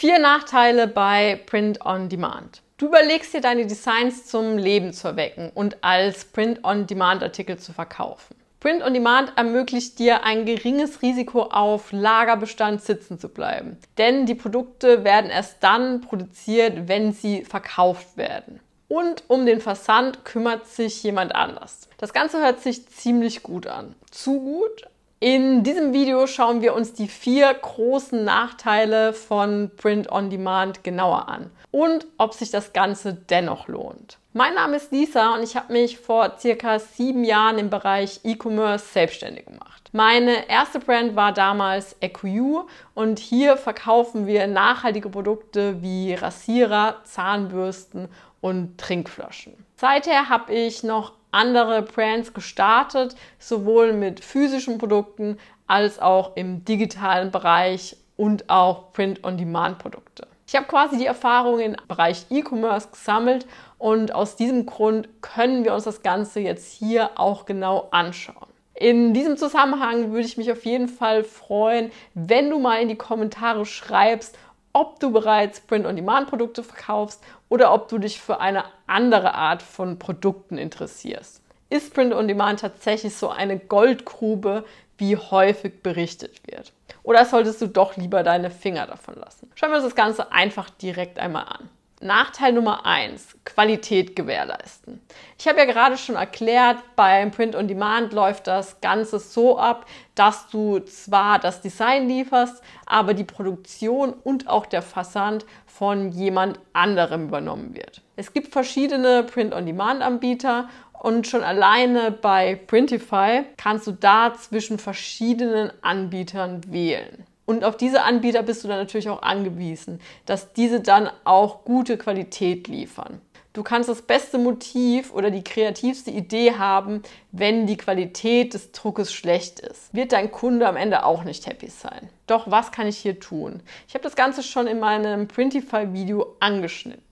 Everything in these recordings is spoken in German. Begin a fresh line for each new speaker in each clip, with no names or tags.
Vier Nachteile bei Print on Demand. Du überlegst dir deine Designs zum Leben zu erwecken und als Print on Demand Artikel zu verkaufen. Print on Demand ermöglicht dir ein geringes Risiko auf Lagerbestand sitzen zu bleiben, denn die Produkte werden erst dann produziert, wenn sie verkauft werden. Und um den Versand kümmert sich jemand anders. Das Ganze hört sich ziemlich gut an. Zu gut, in diesem Video schauen wir uns die vier großen Nachteile von Print on Demand genauer an und ob sich das Ganze dennoch lohnt. Mein Name ist Lisa und ich habe mich vor circa sieben Jahren im Bereich E-Commerce selbstständig gemacht. Meine erste Brand war damals EQU und hier verkaufen wir nachhaltige Produkte wie Rasierer, Zahnbürsten und Trinkflaschen. Seither habe ich noch andere Brands gestartet, sowohl mit physischen Produkten als auch im digitalen Bereich und auch Print-on-Demand-Produkte. Ich habe quasi die Erfahrungen im Bereich E-Commerce gesammelt und aus diesem Grund können wir uns das Ganze jetzt hier auch genau anschauen. In diesem Zusammenhang würde ich mich auf jeden Fall freuen, wenn du mal in die Kommentare schreibst, ob du bereits Print-on-Demand-Produkte verkaufst oder ob du dich für eine andere Art von Produkten interessierst. Ist Print-on-Demand tatsächlich so eine Goldgrube, wie häufig berichtet wird? Oder solltest du doch lieber deine Finger davon lassen? Schauen wir uns das Ganze einfach direkt einmal an. Nachteil Nummer eins: Qualität gewährleisten. Ich habe ja gerade schon erklärt, beim Print on Demand läuft das Ganze so ab, dass du zwar das Design lieferst, aber die Produktion und auch der Versand von jemand anderem übernommen wird. Es gibt verschiedene Print on Demand Anbieter und schon alleine bei Printify kannst du da zwischen verschiedenen Anbietern wählen. Und auf diese Anbieter bist du dann natürlich auch angewiesen, dass diese dann auch gute Qualität liefern. Du kannst das beste Motiv oder die kreativste Idee haben, wenn die Qualität des Druckes schlecht ist. Wird dein Kunde am Ende auch nicht happy sein. Doch was kann ich hier tun? Ich habe das Ganze schon in meinem Printify-Video angeschnitten.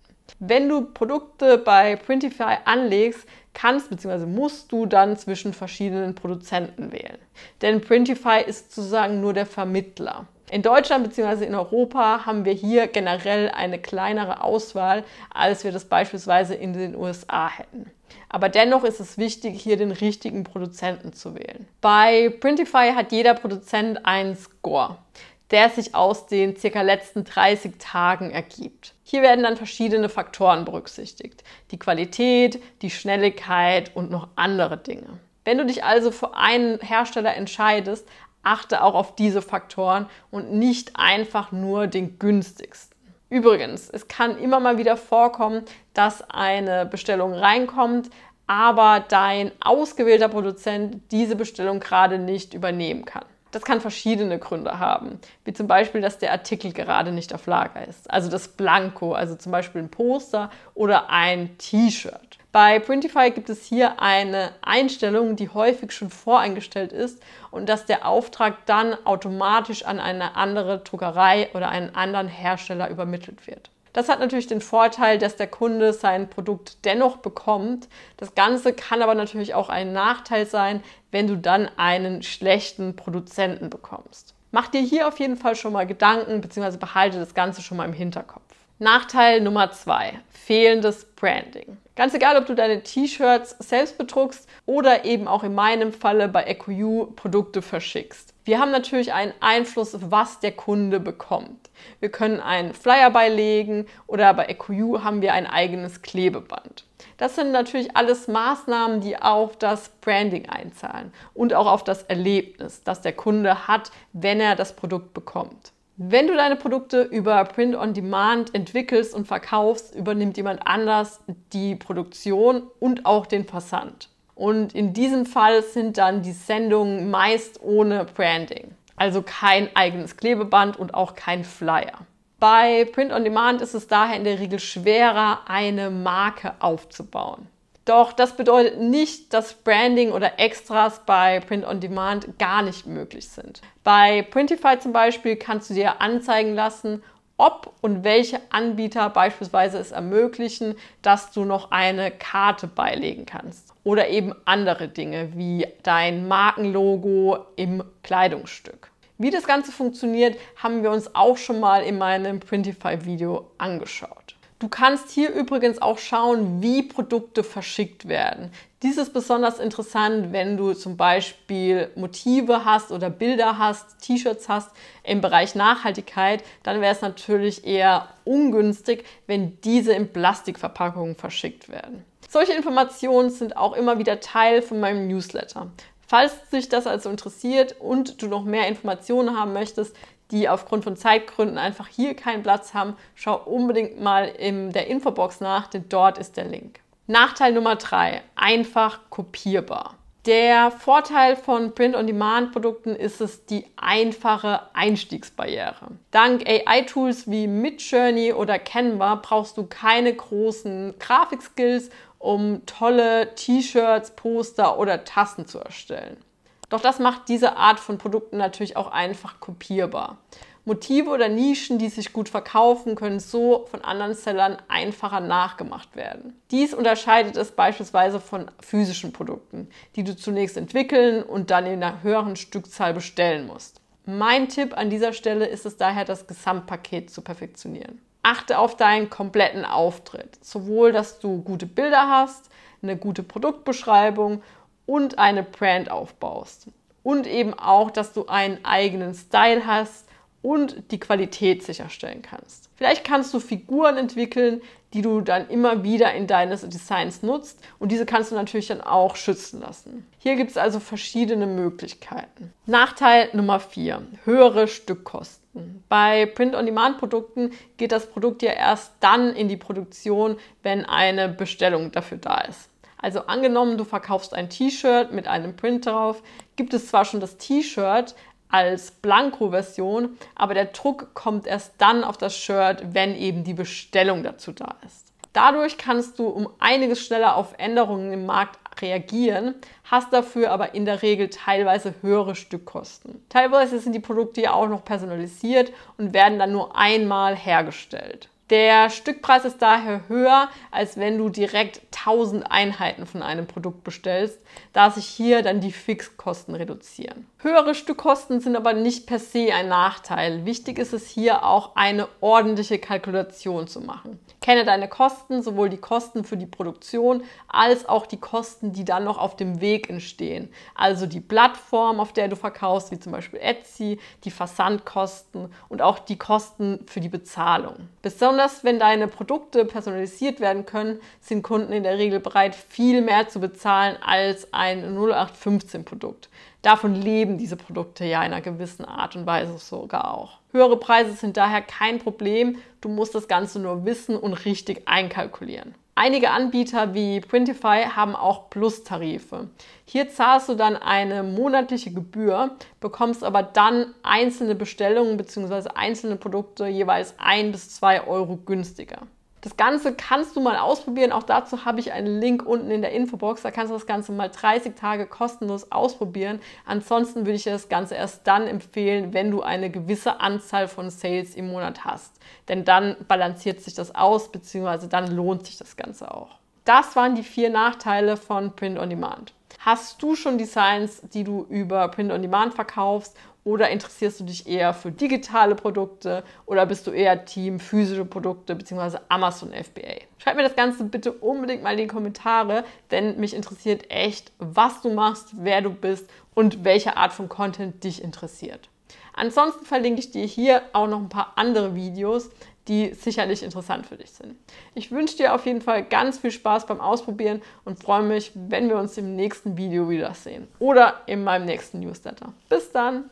Wenn du Produkte bei Printify anlegst, kannst bzw. musst du dann zwischen verschiedenen Produzenten wählen. Denn Printify ist sozusagen nur der Vermittler. In Deutschland bzw. in Europa haben wir hier generell eine kleinere Auswahl, als wir das beispielsweise in den USA hätten. Aber dennoch ist es wichtig, hier den richtigen Produzenten zu wählen. Bei Printify hat jeder Produzent einen Score der sich aus den circa letzten 30 Tagen ergibt. Hier werden dann verschiedene Faktoren berücksichtigt. Die Qualität, die Schnelligkeit und noch andere Dinge. Wenn du dich also für einen Hersteller entscheidest, achte auch auf diese Faktoren und nicht einfach nur den günstigsten. Übrigens, es kann immer mal wieder vorkommen, dass eine Bestellung reinkommt, aber dein ausgewählter Produzent diese Bestellung gerade nicht übernehmen kann. Das kann verschiedene Gründe haben, wie zum Beispiel, dass der Artikel gerade nicht auf Lager ist. Also das Blanko, also zum Beispiel ein Poster oder ein T-Shirt. Bei Printify gibt es hier eine Einstellung, die häufig schon voreingestellt ist und dass der Auftrag dann automatisch an eine andere Druckerei oder einen anderen Hersteller übermittelt wird. Das hat natürlich den Vorteil, dass der Kunde sein Produkt dennoch bekommt. Das Ganze kann aber natürlich auch ein Nachteil sein, wenn du dann einen schlechten Produzenten bekommst. Mach dir hier auf jeden Fall schon mal Gedanken bzw. behalte das Ganze schon mal im Hinterkopf. Nachteil Nummer zwei: fehlendes Branding. Ganz egal, ob du deine T-Shirts selbst bedruckst oder eben auch in meinem Falle bei EQU Produkte verschickst. Wir haben natürlich einen Einfluss, was der Kunde bekommt. Wir können einen Flyer beilegen oder bei EQU haben wir ein eigenes Klebeband. Das sind natürlich alles Maßnahmen, die auf das Branding einzahlen und auch auf das Erlebnis, das der Kunde hat, wenn er das Produkt bekommt. Wenn du deine Produkte über Print on Demand entwickelst und verkaufst, übernimmt jemand anders die Produktion und auch den Versand. Und in diesem Fall sind dann die Sendungen meist ohne Branding. Also kein eigenes Klebeband und auch kein Flyer. Bei Print on Demand ist es daher in der Regel schwerer, eine Marke aufzubauen. Doch das bedeutet nicht, dass Branding oder Extras bei Print on Demand gar nicht möglich sind. Bei Printify zum Beispiel kannst du dir anzeigen lassen, ob und welche Anbieter beispielsweise es ermöglichen, dass du noch eine Karte beilegen kannst. Oder eben andere Dinge wie dein Markenlogo im Kleidungsstück. Wie das Ganze funktioniert, haben wir uns auch schon mal in meinem Printify-Video angeschaut. Du kannst hier übrigens auch schauen, wie Produkte verschickt werden. Dies ist besonders interessant, wenn du zum Beispiel Motive hast oder Bilder hast, T-Shirts hast im Bereich Nachhaltigkeit, dann wäre es natürlich eher ungünstig, wenn diese in Plastikverpackungen verschickt werden. Solche Informationen sind auch immer wieder Teil von meinem Newsletter. Falls dich das also interessiert und du noch mehr Informationen haben möchtest, die aufgrund von Zeitgründen einfach hier keinen Platz haben, schau unbedingt mal in der Infobox nach, denn dort ist der Link. Nachteil Nummer 3. einfach kopierbar. Der Vorteil von Print-on-Demand-Produkten ist es die einfache Einstiegsbarriere. Dank AI-Tools wie Midjourney oder Canva brauchst du keine großen Grafikskills um tolle T-Shirts, Poster oder Tassen zu erstellen. Doch das macht diese Art von Produkten natürlich auch einfach kopierbar. Motive oder Nischen, die sich gut verkaufen, können so von anderen Sellern einfacher nachgemacht werden. Dies unterscheidet es beispielsweise von physischen Produkten, die du zunächst entwickeln und dann in einer höheren Stückzahl bestellen musst. Mein Tipp an dieser Stelle ist es daher, das Gesamtpaket zu perfektionieren achte auf deinen kompletten Auftritt. Sowohl, dass du gute Bilder hast, eine gute Produktbeschreibung und eine Brand aufbaust. Und eben auch, dass du einen eigenen Style hast und die Qualität sicherstellen kannst. Vielleicht kannst du Figuren entwickeln, die du dann immer wieder in deines Designs nutzt und diese kannst du natürlich dann auch schützen lassen. Hier gibt es also verschiedene Möglichkeiten. Nachteil Nummer 4, höhere Stückkosten. Produkten. Bei Print-on-Demand-Produkten geht das Produkt ja erst dann in die Produktion, wenn eine Bestellung dafür da ist. Also angenommen, du verkaufst ein T-Shirt mit einem Print drauf, gibt es zwar schon das T-Shirt als Blanko-Version, aber der Druck kommt erst dann auf das Shirt, wenn eben die Bestellung dazu da ist. Dadurch kannst du um einiges schneller auf Änderungen im Markt reagieren, hast dafür aber in der Regel teilweise höhere Stückkosten. Teilweise sind die Produkte ja auch noch personalisiert und werden dann nur einmal hergestellt. Der Stückpreis ist daher höher, als wenn du direkt 1000 Einheiten von einem Produkt bestellst, da sich hier dann die Fixkosten reduzieren. Höhere Stückkosten sind aber nicht per se ein Nachteil. Wichtig ist es hier auch eine ordentliche Kalkulation zu machen. Kenne deine Kosten, sowohl die Kosten für die Produktion als auch die Kosten, die dann noch auf dem Weg entstehen. Also die Plattform, auf der du verkaufst, wie zum Beispiel Etsy, die Versandkosten und auch die Kosten für die Bezahlung. Besonders wenn deine Produkte personalisiert werden können, sind Kunden in der Regel bereit, viel mehr zu bezahlen als ein 0815-Produkt davon leben diese Produkte ja in einer gewissen Art und Weise sogar auch. Höhere Preise sind daher kein Problem, du musst das Ganze nur wissen und richtig einkalkulieren. Einige Anbieter wie Printify haben auch Plus-Tarife. Hier zahlst du dann eine monatliche Gebühr, bekommst aber dann einzelne Bestellungen bzw. einzelne Produkte jeweils ein bis zwei Euro günstiger. Das Ganze kannst du mal ausprobieren. Auch dazu habe ich einen Link unten in der Infobox. Da kannst du das Ganze mal 30 Tage kostenlos ausprobieren. Ansonsten würde ich dir das Ganze erst dann empfehlen, wenn du eine gewisse Anzahl von Sales im Monat hast. Denn dann balanciert sich das aus, beziehungsweise dann lohnt sich das Ganze auch. Das waren die vier Nachteile von Print on Demand. Hast du schon Designs, die du über Print on Demand verkaufst oder interessierst du dich eher für digitale Produkte oder bist du eher Team physische Produkte bzw. Amazon FBA? Schreib mir das Ganze bitte unbedingt mal in die Kommentare, denn mich interessiert echt, was du machst, wer du bist und welche Art von Content dich interessiert. Ansonsten verlinke ich dir hier auch noch ein paar andere Videos, die sicherlich interessant für dich sind. Ich wünsche dir auf jeden Fall ganz viel Spaß beim Ausprobieren und freue mich, wenn wir uns im nächsten Video wiedersehen oder in meinem nächsten Newsletter. Bis dann!